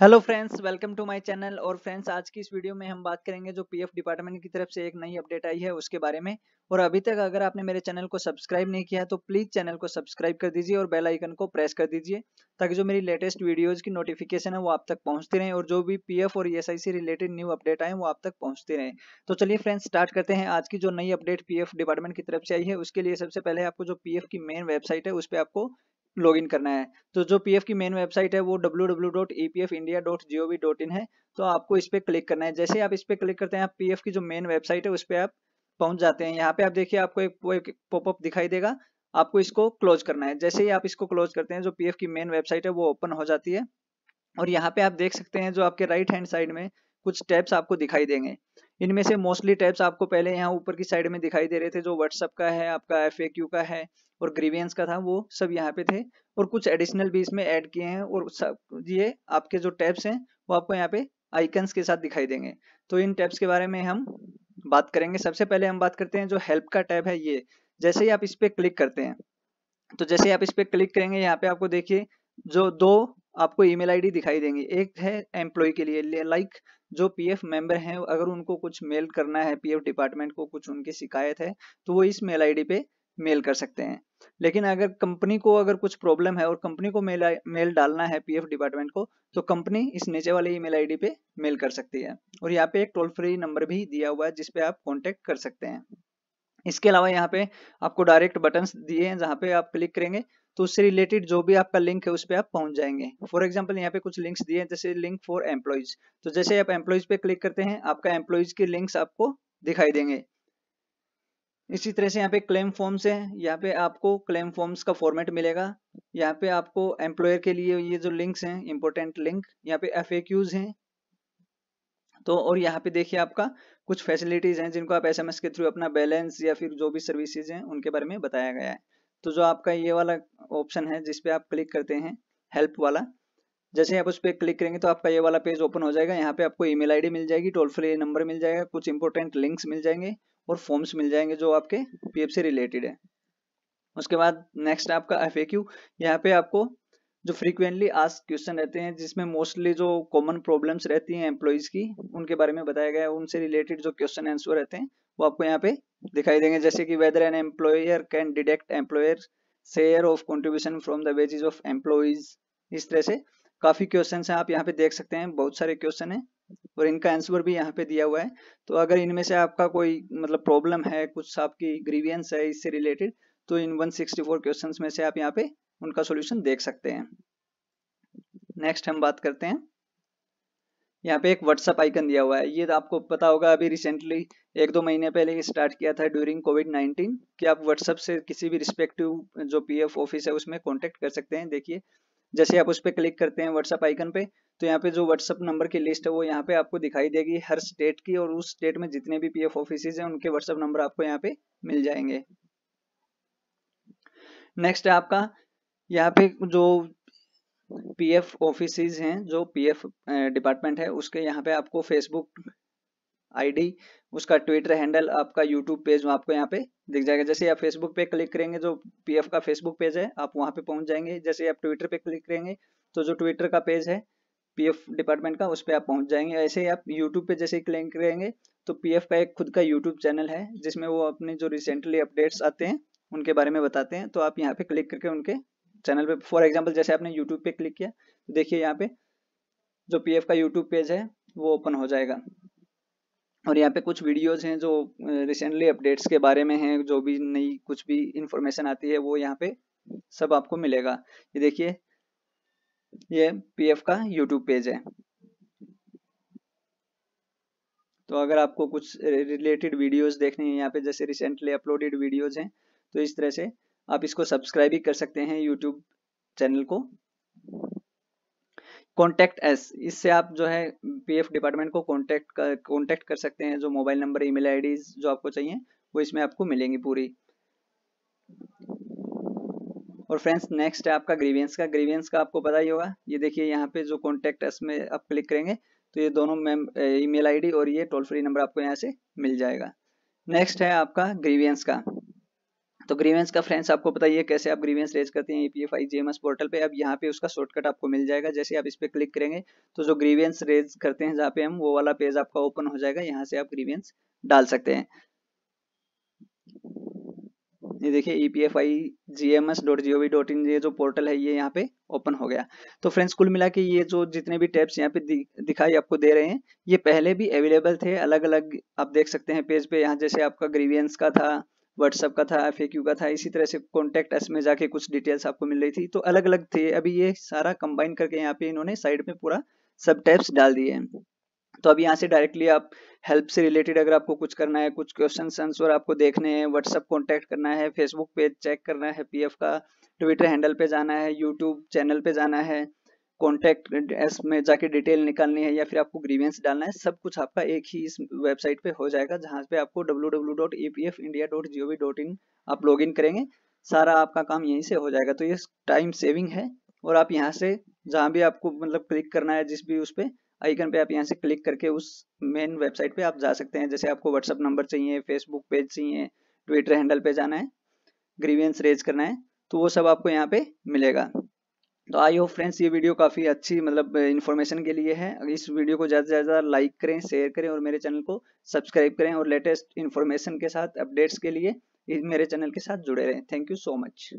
hello friends welcome to my channel और friends आज की इस वीडियो में हम बात करेंगे जो पीएफ डिपार्टमेंट की तरफ से एक नई अपडेट आई है उसके बारे में और अभी तक अगर आपने मेरे चैनल को सब्सक्राइब नहीं किया तो प्लीज चैनल को सब्सक्राइब कर दीजिए और बेल आइकन को प्रेस कर दीजिए ताकि जो मेरी लेटेस्ट वीडियोज की नोटिफिकेशन है वो आप तक पहुंचती रहे और जो भी पी और ई रिलेटेड न्यू अपडेट आए वो आप तक पहुंचती रहे तो चलिए फ्रेंड्स स्टार्ट करते हैं आज की जो नई अपडेट पी डिपार्टमेंट की तरफ से आई है उसके लिए सबसे पहले आपको जो पी की मेन वेबसाइट है उस पर आपको लॉगिन करना है तो जो पीएफ की मेन वेबसाइट है वो www.epfindia.gov.in है तो आपको इस पर क्लिक करना है जैसे आप इस पर क्लिक करते हैं आप पीएफ की जो मेन वेबसाइट है उस पर आप पहुंच जाते हैं यहाँ पे आप देखिए आपको एक पॉपअप दिखाई देगा आपको इसको क्लोज करना है जैसे ही आप इसको क्लोज करते हैं जो पी की मेन वेबसाइट है वो ओपन हो जाती है और यहाँ पे आप देख सकते हैं जो आपके राइट हैंड साइड में कुछ स्टेप्स आपको दिखाई देंगे इनमें से मोस्टली टाइप्स आपको पहले यहाँ ऊपर की साइड में दिखाई दे रहे थे जो व्हाट्सअप का है आपका एफ का है और ग्रीवियंस का था वो सब यहाँ पे थे और कुछ एडिशनल भी इसमें ऐड किए हैं और सब ये आपके जो टैब्स हैं वो आपको यहाँ पे आइकन्स के साथ दिखाई देंगे तो इन टैब्स के बारे में हम बात करेंगे सबसे पहले हम बात करते हैं जो हेल्प का टैब है ये जैसे ही आप इस पर क्लिक करते हैं तो जैसे ही आप इस पर क्लिक करेंगे यहाँ पे आपको देखिए जो दो आपको ईमेल आईडी दिखाई देंगे एक है एम्प्लॉय के लिए लाइक जो पीएफ मेंबर हैं अगर उनको कुछ मेल करना है पीएफ डिपार्टमेंट को कुछ उनकी शिकायत है तो वो इस मेल आईडी पे मेल कर सकते हैं लेकिन अगर कंपनी को अगर कुछ प्रॉब्लम है और कंपनी को मेल मेल डालना है पीएफ डिपार्टमेंट को तो कंपनी इस नीचे वाले ईमेल आईडी पे मेल कर सकती है और यहाँ पे एक टोल फ्री नंबर भी दिया हुआ है जिसपे आप कॉन्टेक्ट कर सकते हैं इसके अलावा यहाँ पे आपको डायरेक्ट बटन दिए हैं जहाँ पे आप क्लिक करेंगे तो उससे रिलेटेड जो भी आपका लिंक है उस पर आप पहुंच जाएंगे फॉर एग्जाम्पल यहाँ पे कुछ लिंक्स दिए हैं जैसे लिंक फॉर एम्प्लॉयज तो जैसे आप एम्प्लॉयज पे क्लिक करते हैं आपका एम्प्लॉयज के लिंक्स आपको दिखाई देंगे इसी तरह से यहाँ पे क्लेम फॉर्म्स है यहाँ पे आपको क्लेम फॉर्म्स का फॉर्मेट मिलेगा यहाँ पे आपको एम्प्लॉयर के लिए ये जो लिंक्स हैं इम्पोर्टेंट लिंक यहाँ पे एफ हैं तो और यहाँ पे देखिए आपका कुछ फैसिलिटीज हैं जिनको आप एसएमएस के थ्रू अपना बैलेंस या फिर जो भी सर्विसेज हैं उनके बारे में बताया गया है तो जो आपका ये वाला ऑप्शन है जिसपे आप क्लिक करते हैं हेल्प वाला जैसे आप उस पर क्लिक करेंगे तो आपका ये वाला पेज ओपन हो जाएगा यहाँ पे आपको ईमेल आईडी मिल जाएगी टोल फ्री नंबर मिल जाएगा कुछ इंपोर्टेंट लिंक्स मिल जाएंगे और फॉर्म्स मिल जाएंगे जो आपके पीएफ से रिलेटेड है उसके बाद नेक्स्ट आपका एफ ए यहाँ पे आपको जो फ्रीक्वेंटली आज क्वेश्चन रहते हैं जिसमें मोस्टली जो कॉमन प्रॉब्लम्स रहती हैं एम्प्लॉयज की उनके बारे में बताया गया है उनसे रिलेटेड जो क्वेश्चन आंसर रहते हैं वो आपको यहाँ पे दिखाई देंगे जैसे कि whether an employer can deduct employer share of contribution from the wages of employees इस तरह से काफी क्वेश्चन है आप यहाँ पे देख सकते हैं बहुत सारे क्वेश्चन है और इनका आंसर भी यहाँ पे दिया हुआ है तो अगर इनमें से आपका कोई मतलब प्रॉब्लम है कुछ आपकी ग्रीवियंस है इससे रिलेटेड तो इन 164 क्वेश्चंस में से आप यहाँ पे उनका सॉल्यूशन देख सकते हैं नेक्स्ट हम बात करते हैं यहाँ पे एक व्हाट्सअप आइकन दिया हुआ है ये तो आपको पता होगा अभी रिसेंटली एक दो महीने पहले स्टार्ट किया था ड्यूरिंग कोविड नाइन्टीन कि आप व्हाट्सअप से किसी भी रिस्पेक्टिव जो पीएफ ऑफिस है उसमें कॉन्टेक्ट कर सकते हैं देखिए जैसे आप उस पर क्लिक करते हैं व्हाट्सअप आइकन पे तो यहाँ पे जो व्हाट्सअप नंबर की लिस्ट है वो यहाँ पे आपको दिखाई देगी हर स्टेट की और उस स्टेट में जितने भी पीएफ एफ हैं उनके व्हाट्सअप नंबर आपको यहाँ पे मिल जाएंगे नेक्स्ट है आपका यहाँ पे जो पीएफ ऑफिसेज हैं जो पीएफ डिपार्टमेंट है उसके यहाँ पे आपको फेसबुक आईडी उसका ट्विटर हैंडल आपका यूट्यूब पेज आपको यहाँ पे दिख जाएगा जैसे आप फेसबुक पे क्लिक करेंगे जो पीएफ का फेसबुक पेज है आप वहाँ पे पहुँच जाएंगे जैसे आप ट्विटर पे क्लिक करेंगे तो जो ट्विटर का पेज है पीएफ डिपार्टमेंट का उस पर आप पहुँच जाएंगे ऐसे ही आप यूट्यूब पे जैसे क्लिक करेंगे तो पीएफ का एक खुद का यूट्यूब चैनल है जिसमें वो अपने जो रिसेंटली अपडेट्स आते हैं उनके बारे में बताते हैं तो आप यहाँ पे क्लिक करके उनके चैनल पे फॉर एग्जाम्पल जैसे आपने यूट्यूब पे क्लिक किया तो देखिए यहाँ पे जो पी का यूट्यूब पेज है वो ओपन हो जाएगा और यहाँ पे कुछ वीडियोज हैं जो रिसेंटली अपडेट्स के बारे में हैं जो भी नई कुछ भी इंफॉर्मेशन आती है वो यहाँ पे सब आपको मिलेगा ये देखिए ये पी का यूट्यूब पेज है तो अगर आपको कुछ रिलेटेड वीडियोस देखने हैं यहाँ पे जैसे रिसेंटली अपलोडेड वीडियोस हैं तो इस तरह से आप इसको सब्सक्राइब भी कर सकते हैं यूट्यूब चैनल को कॉन्टैक्ट एस इससे आप जो है पीएफ डिपार्टमेंट को कॉन्टैक्ट कॉन्टैक्ट कर सकते हैं जो मोबाइल नंबर ईमेल आईडीज जो आपको चाहिए वो इसमें आपको मिलेंगी पूरी और फ्रेंड्स नेक्स्ट है आपका ग्रीवियंस का ग्रीवियंस का आपको पता ही होगा ये देखिए यहाँ पे जो कॉन्टैक्ट एस में आप क्लिक करेंगे तो ये दोनों मैम ईमेल आईडी और ये टोल फ्री नंबर आपको यहाँ से मिल जाएगा नेक्स्ट है आपका ग्रीवियंस का तो ग्रीवेंस का फ्रेंड्स आपको पता ही है कैसे आप ग्रीवेंस रेज करते हैं ईपीएफ आई जेएमएस पोर्टल पे अब यहाँ पे उसका शॉर्टकट आपको मिल जाएगा जैसे आप इस पर क्लिक करेंगे तो जो ग्रीवेंस रेज करते हैं जहाँ पे हम वो वाला पेज आपका ओपन हो जाएगा यहाँ से आप ग्रीवेंस डाल सकते हैं ये देखिए E P F I G M S dot G O V dot in ये जो पोर्टल है ये यहाँ पे ओपन हो गया तो फ्रेंड्स कुल मिला के ये जो जितने भी टैब्स यहाँ पे दिखाई आपको दे रहे हैं ये पहले भी अवेलेबल थे अलग अलग आप देख सकते हैं पेज पे यहाँ जैसे आपका ग्रीवियंस का था व्हाट्सअप का था एफ का था इसी तरह से कॉन्टेक्ट एस में जाके कुछ डिटेल्स आपको मिल रही थी तो अलग अलग थे अभी ये सारा कंबाइन करके यहाँ पे इन्होंने साइड में पूरा सब टैप्स डाल दिए हैं तो अब यहाँ से डायरेक्टली आप हेल्प से रिलेटेड अगर आपको कुछ करना है कुछ क्वेश्चन आंसर आपको देखने हैं व्हाट्सअप कॉन्टैक्ट करना है फेसबुक पेज चेक करना है पी का ट्विटर हैंडल पे जाना है यूट्यूब चैनल पे जाना है कॉन्टेक्ट एस में जाके डिटेल निकालनी है या फिर आपको ग्रीवेंस डालना है सब कुछ आपका एक ही इस वेबसाइट पे हो जाएगा जहाँ पे आपको इन आप लॉगिन करेंगे सारा आपका काम यहीं से हो जाएगा तो ये टाइम सेविंग है और आप यहाँ से जहाँ भी आपको मतलब क्लिक करना है जिस भी उस पर आइकन पे आप यहाँ से क्लिक करके उस मेन वेबसाइट पे आप जा सकते हैं जैसे आपको व्हाट्सअप नंबर चाहिए फेसबुक पेज चाहिए ट्विटर हैंडल पे जाना है ग्रीवेंस रेज करना है तो वो सब आपको यहाँ पे मिलेगा तो आई होप फ्रेंड्स ये वीडियो काफ़ी अच्छी मतलब इन्फॉर्मेशन के लिए है इस वीडियो को ज़्यादा से ज़्यादा लाइक करें शेयर करें और मेरे चैनल को सब्सक्राइब करें और लेटेस्ट इन्फॉर्मेशन के साथ अपडेट्स के लिए मेरे चैनल के साथ जुड़े रहें थैंक यू सो मच